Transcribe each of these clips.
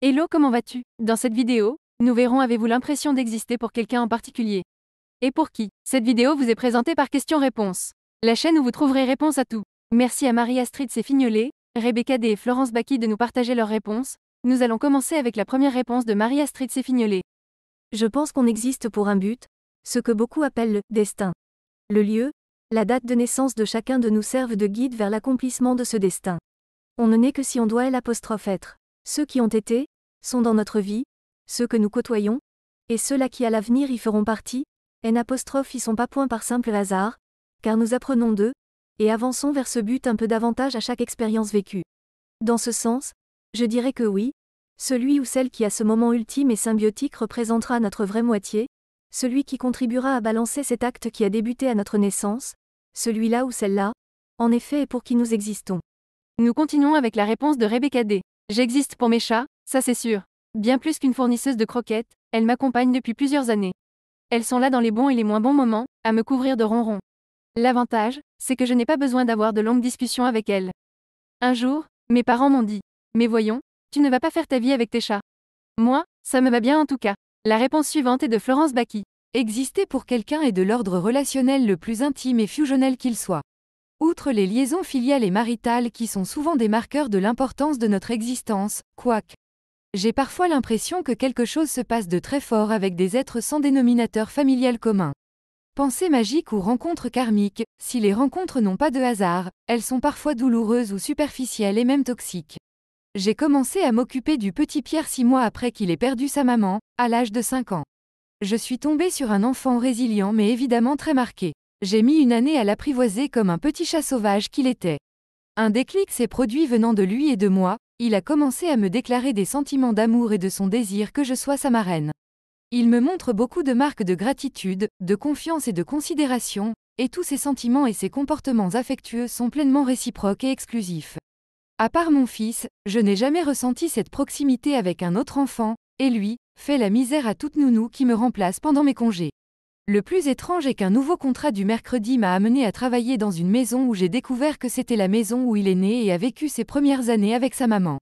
Hello, comment vas-tu Dans cette vidéo, nous verrons avez-vous l'impression d'exister pour quelqu'un en particulier Et pour qui Cette vidéo vous est présentée par question réponses la chaîne où vous trouverez réponse à tout. Merci à Marie-Astrid s'effignolé, Rebecca D et Florence Baki de nous partager leurs réponses. Nous allons commencer avec la première réponse de Marie-Astrid s'effignolé. Je pense qu'on existe pour un but, ce que beaucoup appellent le destin. Le lieu, la date de naissance de chacun de nous servent de guide vers l'accomplissement de ce destin. On ne naît que si on doit l'apostrophe être. Ceux qui ont été, sont dans notre vie, ceux que nous côtoyons, et ceux-là qui à l'avenir y feront partie, n y sont pas point par simple hasard, car nous apprenons d'eux, et avançons vers ce but un peu davantage à chaque expérience vécue. Dans ce sens, je dirais que oui, celui ou celle qui à ce moment ultime et symbiotique représentera notre vraie moitié, celui qui contribuera à balancer cet acte qui a débuté à notre naissance, celui-là ou celle-là, en effet et pour qui nous existons. Nous continuons avec la réponse de Rebecca D. J'existe pour mes chats, ça c'est sûr. Bien plus qu'une fournisseuse de croquettes, elle m'accompagne depuis plusieurs années. Elles sont là dans les bons et les moins bons moments, à me couvrir de ronrons. L'avantage, c'est que je n'ai pas besoin d'avoir de longues discussions avec elles. Un jour, mes parents m'ont dit Mais voyons, tu ne vas pas faire ta vie avec tes chats. Moi, ça me va bien en tout cas. La réponse suivante est de Florence Baki. Exister pour quelqu'un est de l'ordre relationnel le plus intime et fusionnel qu'il soit. Outre les liaisons filiales et maritales qui sont souvent des marqueurs de l'importance de notre existence, quoique. J'ai parfois l'impression que quelque chose se passe de très fort avec des êtres sans dénominateur familial commun. Pensée magique ou rencontres karmiques, si les rencontres n'ont pas de hasard, elles sont parfois douloureuses ou superficielles et même toxiques. J'ai commencé à m'occuper du petit Pierre six mois après qu'il ait perdu sa maman, à l'âge de 5 ans. Je suis tombée sur un enfant résilient mais évidemment très marqué. J'ai mis une année à l'apprivoiser comme un petit chat sauvage qu'il était. Un déclic s'est produit venant de lui et de moi, il a commencé à me déclarer des sentiments d'amour et de son désir que je sois sa marraine. Il me montre beaucoup de marques de gratitude, de confiance et de considération, et tous ses sentiments et ses comportements affectueux sont pleinement réciproques et exclusifs. À part mon fils, je n'ai jamais ressenti cette proximité avec un autre enfant, et lui, fait la misère à toute nounou qui me remplace pendant mes congés. Le plus étrange est qu'un nouveau contrat du mercredi m'a amené à travailler dans une maison où j'ai découvert que c'était la maison où il est né et a vécu ses premières années avec sa maman.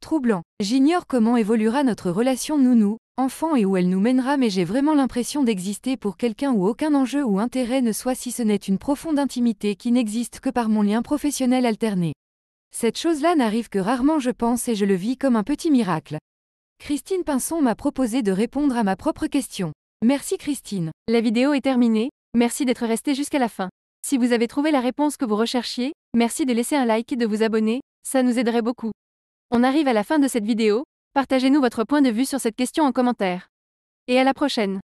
Troublant. J'ignore comment évoluera notre relation nounou, enfant et où elle nous mènera mais j'ai vraiment l'impression d'exister pour quelqu'un où aucun enjeu ou intérêt ne soit si ce n'est une profonde intimité qui n'existe que par mon lien professionnel alterné. Cette chose-là n'arrive que rarement je pense et je le vis comme un petit miracle. Christine Pinson m'a proposé de répondre à ma propre question. Merci Christine. La vidéo est terminée, merci d'être resté jusqu'à la fin. Si vous avez trouvé la réponse que vous recherchiez, merci de laisser un like et de vous abonner, ça nous aiderait beaucoup. On arrive à la fin de cette vidéo, partagez-nous votre point de vue sur cette question en commentaire. Et à la prochaine